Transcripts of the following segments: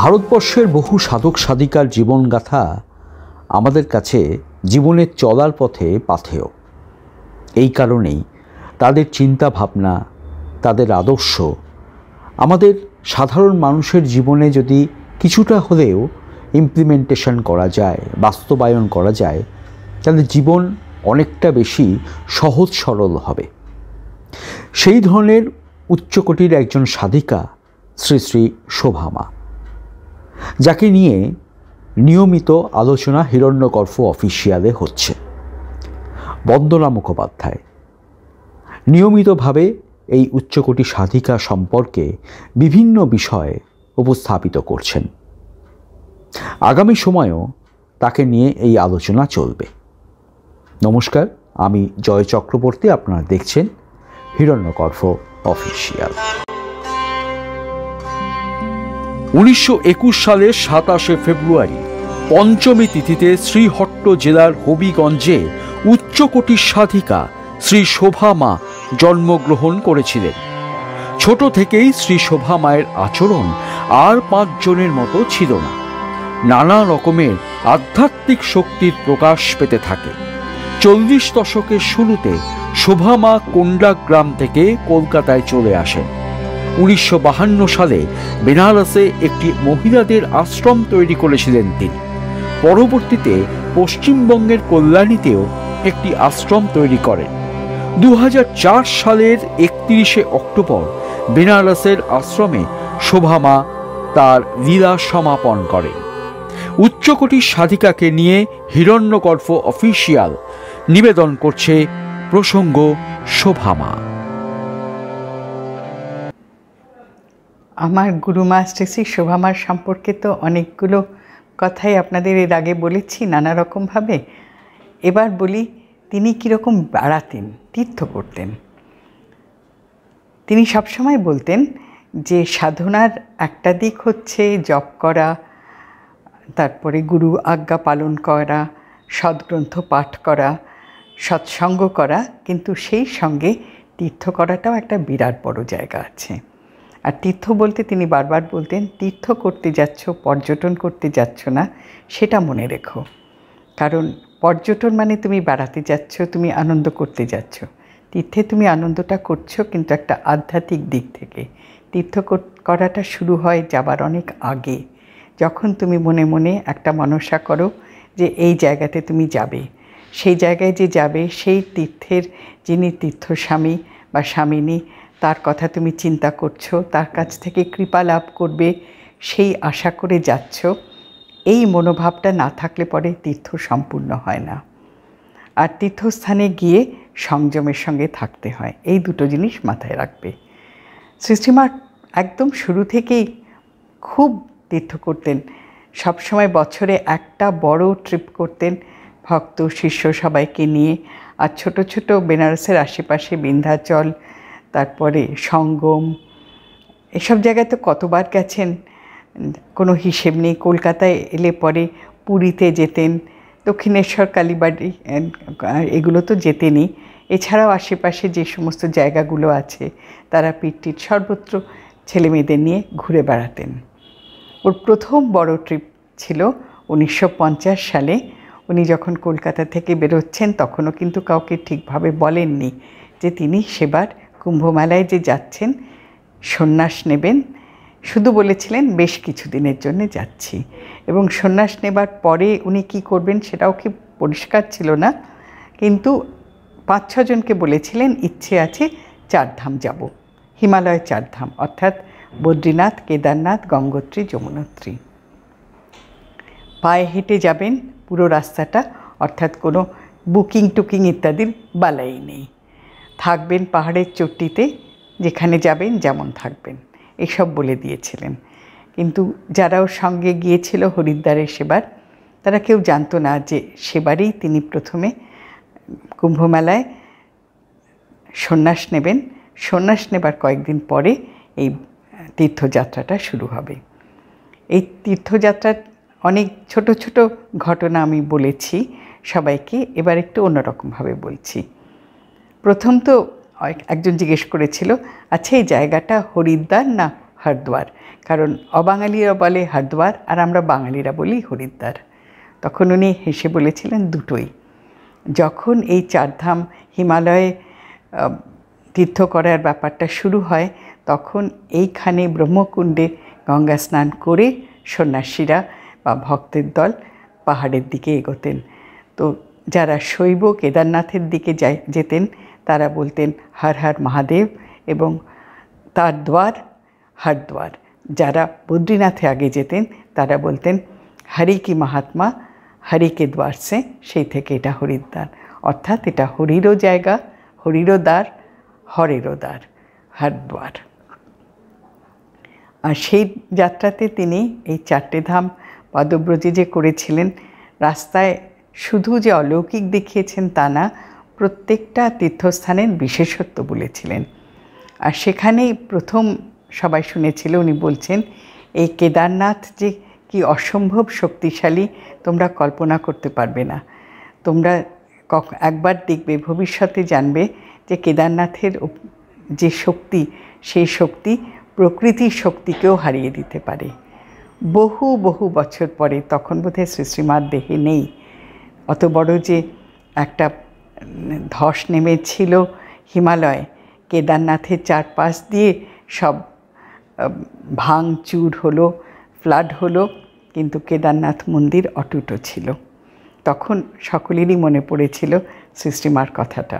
ভারতবর্ষের বহু সাধক সাধিকার জীবনগাথা আমাদের কাছে জীবনের চলার পথে পাথেয় এই কারণেই তাদের চিন্তা ভাবনা তাদের আদর্শ আমাদের সাধারণ মানুষের জীবনে যদি কিছুটা হলেও ইমপ্লিমেন্টেশন করা যায় বাস্তবায়ন করা যায় তাহলে জীবন অনেকটা বেশি সহজ সরল হবে সেই ধরনের উচ্চকোটির একজন সাধিকা শ্রী শ্রী শোভামা যাকে নিয়ে নিয়মিত আলোচনা হিরণ্যকর্ফ অফিসিয়ালে হচ্ছে বন্দনা মুখোপাধ্যায় নিয়মিতভাবে এই উচ্চকোটি সাধিকা সম্পর্কে বিভিন্ন বিষয়ে উপস্থাপিত করছেন আগামী সময়েও তাকে নিয়ে এই আলোচনা চলবে নমস্কার আমি জয় চক্রবর্তী আপনারা দেখছেন হিরণ্যকর্ফ অফিসিয়াল উনিশশো সালের সাতাশে ফেব্রুয়ারি পঞ্চমী তিথিতে শ্রীহট্ট জেলার হবিগঞ্জে উচ্চকোটির সাধিকা শ্রী শোভা মা জন্মগ্রহণ করেছিলেন ছোট থেকেই শ্রী শোভা মায়ের আচরণ আর পাঁচজনের মতো ছিল না নানা রকমের আধ্যাত্মিক শক্তির প্রকাশ পেতে থাকে চল্লিশ দশকের শুরুতে শোভা মা কোন্ডা গ্রাম থেকে কলকাতায় চলে আসেন উনিশশো সালে বেনারসে একটি মহিলাদের আশ্রম তৈরি করেছিলেন তিনি পরবর্তীতে পশ্চিমবঙ্গের কল্যাণীতেও একটি আশ্রম তৈরি করেন দু সালের একত্রিশে অক্টোবর বেনারসের আশ্রমে শোভামা তার লীলা সমাপন করেন উচ্চকোটির সাধিকাকে নিয়ে হিরণ্যকর্ফ অফিসিয়াল নিবেদন করছে প্রসঙ্গ শোভামা আমার গুরু মাস্টার শ্রী শোভামার সম্পর্কে তো অনেকগুলো কথাই আপনাদের এর আগে বলেছি নানা রকমভাবে এবার বলি তিনি কীরকম বেড়াতেন তীর্থ করতেন তিনি সবসময় বলতেন যে সাধনার একটা দিক হচ্ছে জপ করা তারপরে গুরু আজ্ঞা পালন করা সদগ্রন্থ পাঠ করা সৎসঙ্গ করা কিন্তু সেই সঙ্গে তীর্থ করাটাও একটা বিরাট বড় জায়গা আছে আর তীর্থ বলতে তিনি বারবার বলতেন তীর্থ করতে যাচ্ছ পর্যটন করতে যাচ্ছ না সেটা মনে রেখো কারণ পর্যটন মানে তুমি বেড়াতে যাচ্ছ তুমি আনন্দ করতে যাচ্ছ তীর্থে তুমি আনন্দটা করছো কিন্তু একটা আধ্যাত্মিক দিক থেকে তীর্থ করাটা শুরু হয় যাবার অনেক আগে যখন তুমি মনে মনে একটা মনসা করো যে এই জায়গাতে তুমি যাবে সেই জায়গায় যে যাবে সেই তীর্থের যিনি তীর্থস্বামী বা স্বামিনী তার কথা তুমি চিন্তা করছো তার কাছ থেকে কৃপা লাভ করবে সেই আশা করে যাচ্ছ এই মনোভাবটা না থাকলে পরে তীর্থ সম্পূর্ণ হয় না আর তীর্থস্থানে গিয়ে সংযমের সঙ্গে থাকতে হয় এই দুটো জিনিস মাথায় রাখবে শ্রীশ্রীমা একদম শুরু থেকেই খুব তীর্থ করতেন সবসময় বছরে একটা বড় ট্রিপ করতেন ভক্ত শিষ্য সবাইকে নিয়ে আর ছোট ছোট বেনারসের আশেপাশে বিন্ধ্যাচল তারপরে সঙ্গম এসব জায়গায় তো কতবার গেছেন কোনো হিসেব নেই কলকাতায় এলে পরে পুরীতে যেতেন দক্ষিণেশ্বর কালীবাড়ি এগুলো তো যেতেনই এছাড়াও আশেপাশে যে সমস্ত জায়গাগুলো আছে তারা পিঠটির সর্বত্র ছেলেমেয়েদের নিয়ে ঘুরে বেড়াতেন ওর প্রথম বড় ট্রিপ ছিল উনিশশো সালে উনি যখন কলকাতা থেকে বেরোচ্ছেন তখনও কিন্তু কাউকে ঠিকভাবে বলেননি যে তিনি সেবার কুম্ভমেলায় যে যাচ্ছেন সন্ন্যাস নেবেন শুধু বলেছিলেন বেশ কিছুদিনের জন্য যাচ্ছি এবং সন্ন্যাস নেবার পরে উনি কি করবেন সেটাও কি পরিষ্কার ছিল না কিন্তু পাঁচ ছজনকে বলেছিলেন ইচ্ছে আছে চারধাম যাব হিমালয় চারধাম অর্থাৎ বদ্রীনাথ কেদারনাথ গঙ্গোত্রী যমুনোত্রী পায়ে হেঁটে যাবেন পুরো রাস্তাটা অর্থাৎ কোনো বুকিং টুকিং ইত্যাদির বালাই নেই থাকবেন পাহাড়ের চট্টিতে যেখানে যাবেন যেমন থাকবেন এসব বলে দিয়েছিলেন কিন্তু যারা ওর সঙ্গে গিয়েছিল হরিদ্বারের সেবার তারা কেউ জানতো না যে সেবারেই তিনি প্রথমে কুম্ভমেলায় সন্ন্যাস নেবেন সন্ন্যাস নেবার কয়েকদিন পরে এই তীর্থযাত্রাটা শুরু হবে এই তীর্থযাত্রার অনেক ছোট ছোট ঘটনা আমি বলেছি সবাইকে এবার একটু অন্যরকমভাবে বলছি প্রথম তো একজন জিজ্ঞেস করেছিল আচ্ছা এই জায়গাটা হরিদ্বার না হরদ্বার কারণ অবাঙালিরা বলে হরদ্বার আর আমরা বাঙালিরা বলি হরিদ্বার তখন উনি হেসে বলেছিলেন দুটোই যখন এই চারধাম হিমালয়ে তীর্থ করার ব্যাপারটা শুরু হয় তখন এইখানে ব্রহ্মকুণ্ডে গঙ্গা স্নান করে সন্ন্যাসীরা বা ভক্তের দল পাহাড়ের দিকে এগোতেন তো যারা শৈব কেদারনাথের দিকে যেতেন তারা বলতেন হর হর মহাদেব এবং তার দ্বার হরদ্বার যারা বদ্রীনাথে আগে যেতেন তারা বলতেন হরি কি মহাত্মা কে দ্বার সে সেই থেকে এটা হরিদ্বার অর্থাৎ এটা হরিরও জায়গা হরিরও দ্বার হরেরও দ্বার হরদ্বার আর সেই যাত্রাতে তিনি এই চারটে ধাম পাদব্রজে যে করেছিলেন রাস্তায় শুধু যে অলৌকিক দেখিয়েছেন তা না প্রত্যেকটা তীর্থস্থানের বিশেষত্ব বলেছিলেন আর সেখানে প্রথম সবাই শুনেছিল উনি বলছেন এই কেদারনাথ যে কি অসম্ভব শক্তিশালী তোমরা কল্পনা করতে পারবে না তোমরা একবার দেখবে ভবিষ্যতে জানবে যে কেদারনাথের যে শক্তি সেই শক্তি প্রকৃতির শক্তিকেও হারিয়ে দিতে পারে বহু বহু বছর পরে তখন বোধহয় শ্রী শ্রীমার দেহে নেই অত বড় যে একটা ধস নেমেছিল হিমালয় কেদারনাথের চারপাশ দিয়ে সব ভাঙচুর হলো ফ্লাড হলো কিন্তু কেদারনাথ মন্দির অটুট ছিল তখন সকলেরই মনে পড়েছিল সৃষ্টিমার কথাটা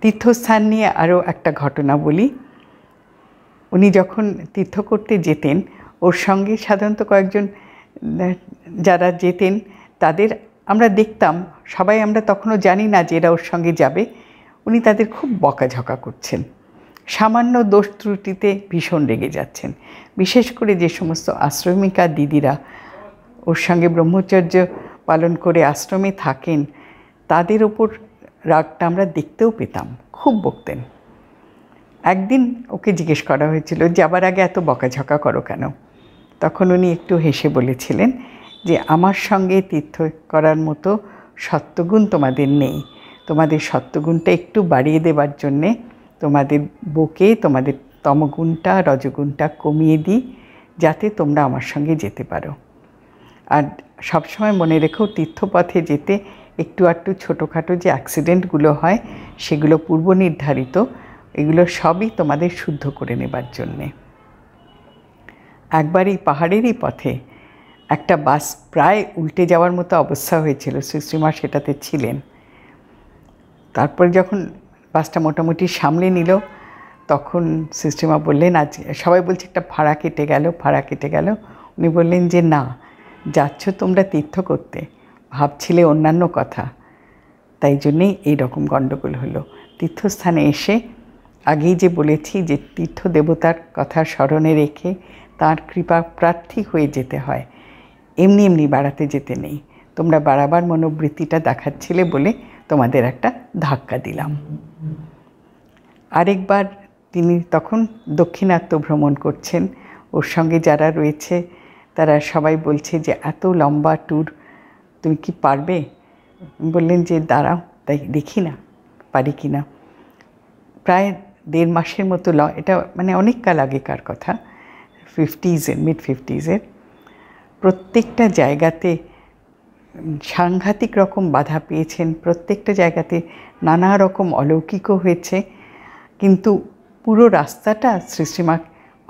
তীর্থস্থান নিয়ে আরও একটা ঘটনা বলি উনি যখন তীর্থ করতে যেতেন ওর সঙ্গে সাধারণত কয়েকজন যারা যেতেন তাদের আমরা দেখতাম সবাই আমরা তখনও জানি না যে এরা ওর সঙ্গে যাবে উনি তাদের খুব বকাঝকা করছেন সামান্য দোষ ত্রুটিতে ভীষণ রেগে যাচ্ছেন বিশেষ করে যে সমস্ত আশ্রমিকা দিদিরা ওর সঙ্গে ব্রহ্মচর্য পালন করে আশ্রমে থাকেন তাদের ওপর রাগটা আমরা দেখতেও পেতাম খুব বকতেন একদিন ওকে জিজ্ঞেস করা হয়েছিল যাবার আগে এত বকাঝকা করো কেন তখন উনি একটু হেসে বলেছিলেন যে আমার সঙ্গে তীর্থ করার মতো সত্যগুণ তোমাদের নেই তোমাদের সত্যগুণটা একটু বাড়িয়ে দেবার জন্যে তোমাদের বুকে তোমাদের তমগুণটা রজগুণটা কমিয়ে দিই যাতে তোমরা আমার সঙ্গে যেতে পারো আর সবসময় মনে রেখো তীর্থপথে যেতে একটু আটটু ছোটোখাটো যে অ্যাক্সিডেন্টগুলো হয় সেগুলো পূর্ব নির্ধারিত এগুলো সবই তোমাদের শুদ্ধ করে নেবার জন্যে একবার এই পাহাড়েরই পথে একটা বাস প্রায় উল্টে যাওয়ার মতো অবস্থা হয়েছিল সুশ্রীমা সেটাতে ছিলেন তারপরে যখন বাসটা মোটামুটি সামলে নিল তখন সুশ্রীমা বললেন আজ সবাই বলছে একটা ভাড়া কেটে গেল ভাড়া কেটে গেল উনি বললেন যে না যাচ্ছ তোমরা তীর্থ করতে ভাবছিলে অন্যান্য কথা তাই জন্যেই এই রকম গণ্ডগোল হলো তীর্থস্থানে এসে আগেই যে বলেছি যে তীর্থ দেবতার কথা স্মরণে রেখে তার কৃপা প্রার্থী হয়ে যেতে হয় এমনি এমনি বাড়াতে যেতে নেই তোমরা বাড়াবার মনোবৃত্তিটা দেখাচ্ছিলে বলে তোমাদের একটা ধাক্কা দিলাম আরেকবার তিনি তখন দক্ষিণাত্য ভ্রমণ করছেন ওর সঙ্গে যারা রয়েছে তারা সবাই বলছে যে এত লম্বা ট্যুর তুমি কি পারবে বললেন যে দাঁড়াও তাই দেখি না পারি কি না প্রায় দেড় মাসের মতো ল এটা মানে অনেক কাল আগেকার কথা ফিফটিজের মিড ফিফটিজের প্রত্যেকটা জায়গাতে সাংঘাতিক রকম বাধা পেয়েছেন প্রত্যেকটা জায়গাতে নানা রকম অলৌকিকও হয়েছে কিন্তু পুরো রাস্তাটা শ্রীমা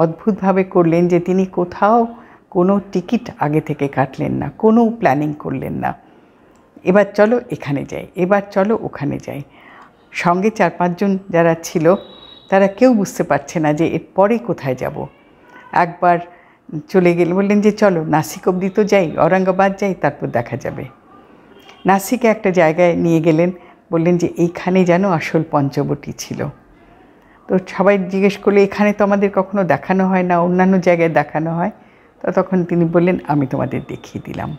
অদ্ভুতভাবে করলেন যে তিনি কোথাও কোনো টিকিট আগে থেকে কাটলেন না কোনো প্ল্যানিং করলেন না এবার চলো এখানে যাই এবার চলো ওখানে যাই সঙ্গে চার পাঁচজন যারা ছিল তারা কেউ বুঝতে পারছে না যে এরপরে কোথায় যাব একবার চলে গেল বললেন যে চলো নাসিক অবধি তো যাই ঔরঙ্গাবাদ যাই তারপর দেখা যাবে নাসিকে একটা জায়গায় নিয়ে গেলেন বললেন যে এইখানে যেন আসল পঞ্চবটি ছিল তো সবাই জিজ্ঞেস করলে এখানে তো আমাদের কখনো দেখানো হয় না অন্যান্য জায়গায় দেখানো হয় তো তখন তিনি বললেন আমি তোমাদের দেখিয়ে দিলাম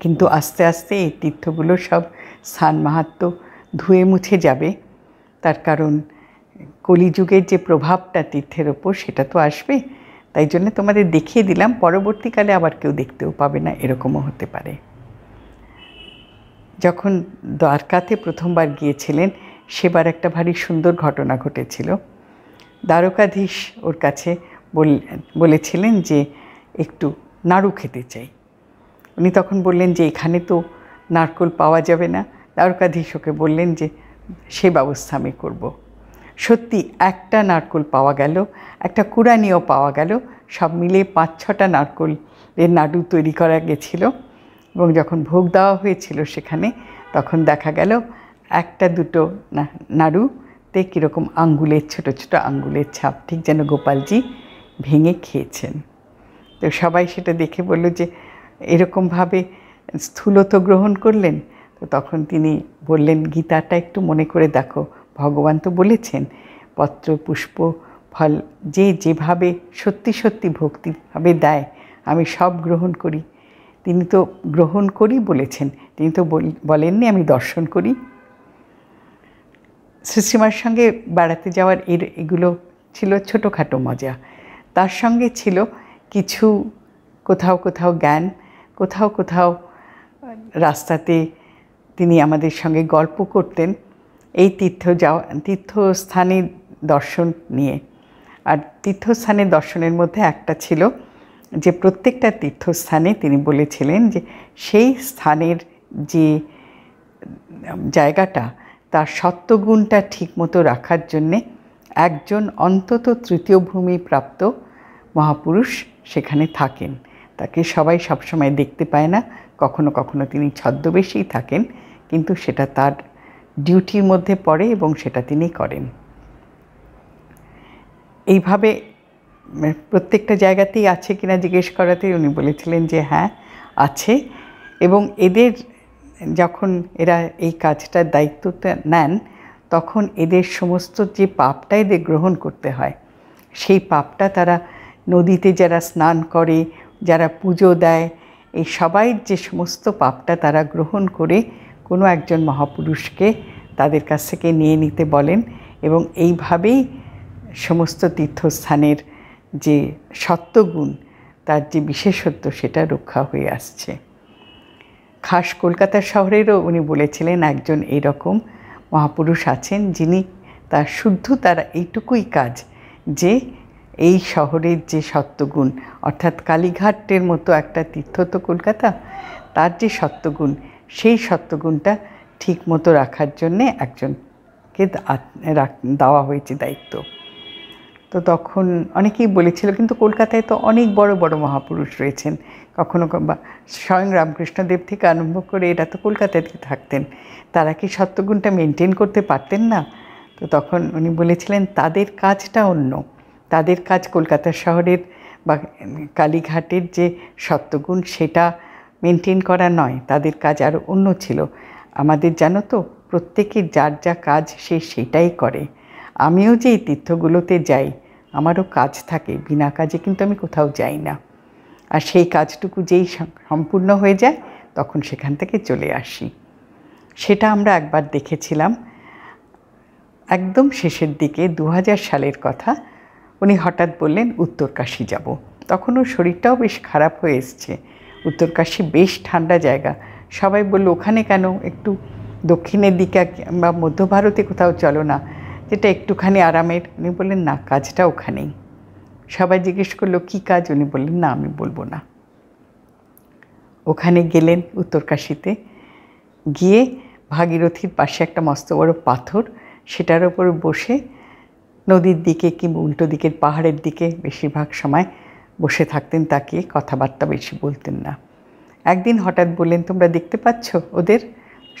কিন্তু আস্তে আস্তে এই তীর্থগুলো সব স্থান মাহাত্ম ধুয়ে মুছে যাবে তার কারণ কলিযুগের যে প্রভাবটা তীর্থের ওপর সেটা তো আসবে তাই জন্য তোমাদের দেখিয়ে দিলাম পরবর্তীকালে আবার কেউ দেখতেও পাবে না এরকমও হতে পারে যখন দ্বারকাতে প্রথমবার গিয়েছিলেন সেবার একটা ভারী সুন্দর ঘটনা ঘটেছিল দ্বারকাধীশ ওর কাছে বলেছিলেন যে একটু নাড়ু খেতে চাই উনি তখন বললেন যে এখানে তো নারকোল পাওয়া যাবে না দ্বারকাধীশ ওকে বললেন যে সে ব্যবস্থা আমি করবো সত্যি একটা নারকোল পাওয়া গেল একটা কুড়ানিও পাওয়া গেল সব মিলে পাঁচ ছটা নারকোল এর নাড়ু তৈরি করা গেছিল এবং যখন ভোগ দেওয়া হয়েছিল সেখানে তখন দেখা গেল একটা দুটো নাড়ুতে কীরকম আঙ্গুলের ছোট ছোট আঙ্গুলের ছাপ ঠিক যেন গোপালজি ভেঙে খেয়েছেন তো সবাই সেটা দেখে বলল যে এরকমভাবে স্থূলত গ্রহণ করলেন তো তখন তিনি বললেন গীতাটা একটু মনে করে দেখো ভগবান তো বলেছেন পত্র পুষ্প ফল যে যেভাবে সত্যি সত্যি ভক্তিভাবে দেয় আমি সব গ্রহণ করি তিনি তো গ্রহণ করি বলেছেন তিনি তো বলেননি আমি দর্শন করি সুশ্রীমার সঙ্গে বেড়াতে যাওয়ার এর এগুলো ছিল ছোটোখাটো মজা তার সঙ্গে ছিল কিছু কোথাও কোথাও জ্ঞান কোথাও কোথাও রাস্তাতে তিনি আমাদের সঙ্গে গল্প করতেন এই তীর্থ যাওয়া তীর্থস্থানে দর্শন নিয়ে আর তীর্থস্থানে দর্শনের মধ্যে একটা ছিল যে প্রত্যেকটা তীর্থস্থানে তিনি বলেছিলেন যে সেই স্থানের যে জায়গাটা তার সত্ত্বগুণটা ঠিকমতো রাখার জন্যে একজন অন্তত তৃতীয় ভূমি প্রাপ্ত মহাপুরুষ সেখানে থাকেন তাকে সবাই সবসময় দেখতে পায় না কখনো কখনো তিনি ছদ্মবেশেই থাকেন কিন্তু সেটা তার ডিউটির মধ্যে পড়ে এবং সেটা তিনি করেন এইভাবে মানে প্রত্যেকটা জায়গাতেই আছে কিনা জিজ্ঞেস করাতেই উনি বলেছিলেন যে হ্যাঁ আছে এবং এদের যখন এরা এই কাজটার দায়িত্বটা নেন তখন এদের সমস্ত যে পাপটা এদের গ্রহণ করতে হয় সেই পাপটা তারা নদীতে যারা স্নান করে যারা পুজো দেয় এই সবাই যে সমস্ত পাপটা তারা গ্রহণ করে কোনো একজন মহাপুরুষকে তাদের কাছ থেকে নিয়ে নিতে বলেন এবং এইভাবেই সমস্ত তীর্থস্থানের যে সত্ত্বগুণ তার যে বিশেষত্ব সেটা রক্ষা হয়ে আসছে খাস কলকাতা শহরেরও উনি বলেছিলেন একজন এরকম মহাপুরুষ আছেন যিনি তার শুদ্ধ তার এইটুকুই কাজ যে এই শহরের যে সত্ত্বগুণ অর্থাৎ কালীঘাটের মতো একটা তীর্থ তো কলকাতা তার যে সত্ত্বগুণ সেই সত্যগুণটা ঠিক মতো রাখার জন্যে একজনকে দেওয়া হয়েছে দায়িত্ব তো তখন অনেকেই বলেছিল কিন্তু কলকাতায় তো অনেক বড় বড় মহাপুরুষ রয়েছেন কখনো বা স্বয়ং রামকৃষ্ণদেব থেকে আরম্ভ করে এটা তো কলকাতায় থাকতেন তারা কি সত্যগুণটা মেনটেন করতে পারতেন না তো তখন উনি বলেছিলেন তাদের কাজটা অন্য তাদের কাজ কলকাতা শহরের বা কালীঘাটের যে সত্যগুণ সেটা মেনটেন করা নয় তাদের কাজ আরও অন্য ছিল আমাদের জানো তো প্রত্যেকের যার যা কাজ সে সেটাই করে আমিও যে এই তীর্থগুলোতে যাই আমারও কাজ থাকে বিনা কাজে কিন্তু আমি কোথাও যাই না আর সেই কাজটুকু যেই সম্পূর্ণ হয়ে যায় তখন সেখান থেকে চলে আসি সেটা আমরা একবার দেখেছিলাম একদম শেষের দিকে দু সালের কথা উনি হঠাৎ বললেন উত্তরকাশি যাব তখন ওর শরীরটাও বেশ খারাপ হয়ে এসছে উত্তরকাশী বেশ ঠান্ডা জায়গা সবাই বললো ওখানে কেন একটু দক্ষিণের দিকে বা মধ্য ভারতে কোথাও চলো না যেটা একটুখানি আরামের উনি বললেন না কাজটা ওখানেই সবাই জিজ্ঞেস করলো কী কাজ উনি বললেন না আমি বলবো না ওখানে গেলেন উত্তরকাশীতে গিয়ে ভাগীরথীর পাশে একটা মস্ত বড় পাথর সেটার ওপর বসে নদীর দিকে কিংবা উল্টো দিকের পাহাড়ের দিকে বেশিরভাগ সময় বসে থাকতেন তাকিয়ে কথাবার্তা বেশি বলতেন না একদিন হঠাৎ বললেন তোমরা দেখতে পাচ্ছ ওদের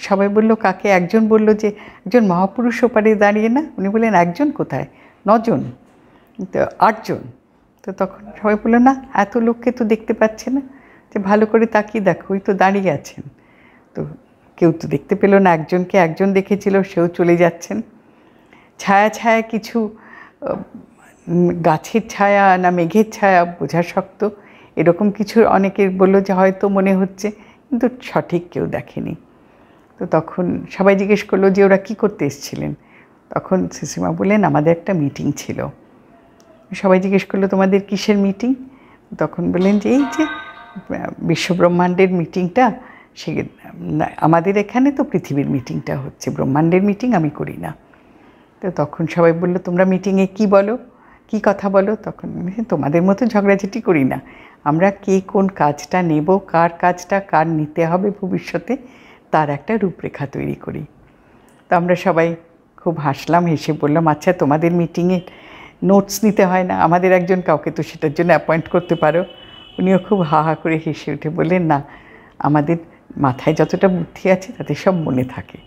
সবাই বলল কাকে একজন বলল যে একজন মহাপুরুষ ওপারে দাঁড়িয়ে না উনি বললেন একজন কোথায় নজন তো আটজন তো তখন সবাই বললো না এত লোককে তো দেখতে পাচ্ছে না যে ভালো করে তাকিয়ে দেখো ওই তো দাঁড়িয়ে আছেন তো কেউ তো দেখতে পেল না একজনকে একজন দেখেছিল সেও চলে যাচ্ছেন ছায়া ছায়া কিছু গাছের ছায়া না মেঘের ছায়া বোঝা শক্ত এরকম কিছু অনেকের বললো যে হয়তো মনে হচ্ছে কিন্তু সঠিক কেউ দেখেনি তো তখন সবাই জিজ্ঞেস করলো যে ওরা কি করতে এসেছিলেন তখন সিসিমা বললেন আমাদের একটা মিটিং ছিল সবাই জিজ্ঞেস করলো তোমাদের কিসের মিটিং তখন বললেন যে এই যে বিশ্বব্রহ্মাণ্ডের মিটিংটা সে আমাদের এখানে তো পৃথিবীর মিটিংটা হচ্ছে ব্রহ্মাণ্ডের মিটিং আমি করি না তো তখন সবাই বললো তোমরা মিটিংয়ে কি বলো কি কথা বলো তখন তোমাদের মতো ঝগড়াঝাটি করি না আমরা কে কোন কাজটা নেব কার কাজটা কার নিতে হবে ভবিষ্যতে তার একটা রূপরেখা তৈরি করি তো আমরা সবাই খুব হাসলাম হেসে বললাম আচ্ছা তোমাদের মিটিংয়ে নোটস নিতে হয় না আমাদের একজন কাউকে তো সেটার জন্য অ্যাপয়েন্ট করতে পারো উনিও খুব হা হা করে হেসে উঠে বললেন না আমাদের মাথায় যতটা বুদ্ধি আছে তাতে সব মনে থাকে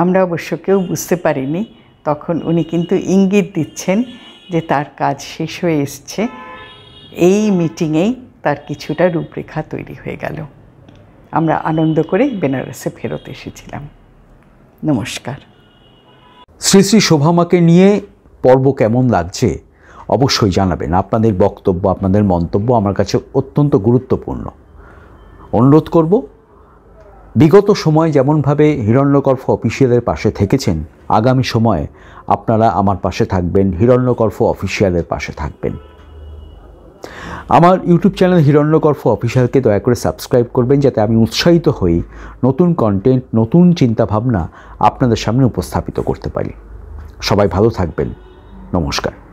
আমরা অবশ্য কেউ বুঝতে পারিনি তখন উনি কিন্তু ইঙ্গিত দিচ্ছেন যে তার কাজ শেষ হয়ে এসছে এই মিটিংয়েই তার কিছুটা রূপরেখা তৈরি হয়ে গেল আমরা আনন্দ করে বেনারসে ফেরত এসেছিলাম নমস্কার শ্রী শ্রী শোভামাকে নিয়ে পর্ব কেমন লাগছে অবশ্যই জানাবেন আপনাদের বক্তব্য আপনাদের মন্তব্য আমার কাছে অত্যন্ত গুরুত্বপূর্ণ অনুরোধ করব বিগত সময় যেমনভাবে হিরণ্যকর্ফ অফিসিয়ালের পাশে থেকেছেন আগামী সময়ে আপনারা আমার পাশে থাকবেন হিরণ্যকর্ফ অফিসিয়ালের পাশে থাকবেন আমার ইউটিউব চ্যানেল হিরণ্যকর্ফ অফিসিয়ালকে দয়া করে সাবস্ক্রাইব করবেন যাতে আমি উৎসাহিত হই নতুন কন্টেন্ট নতুন চিন্তাভাবনা আপনাদের সামনে উপস্থাপিত করতে পারি সবাই ভালো থাকবেন নমস্কার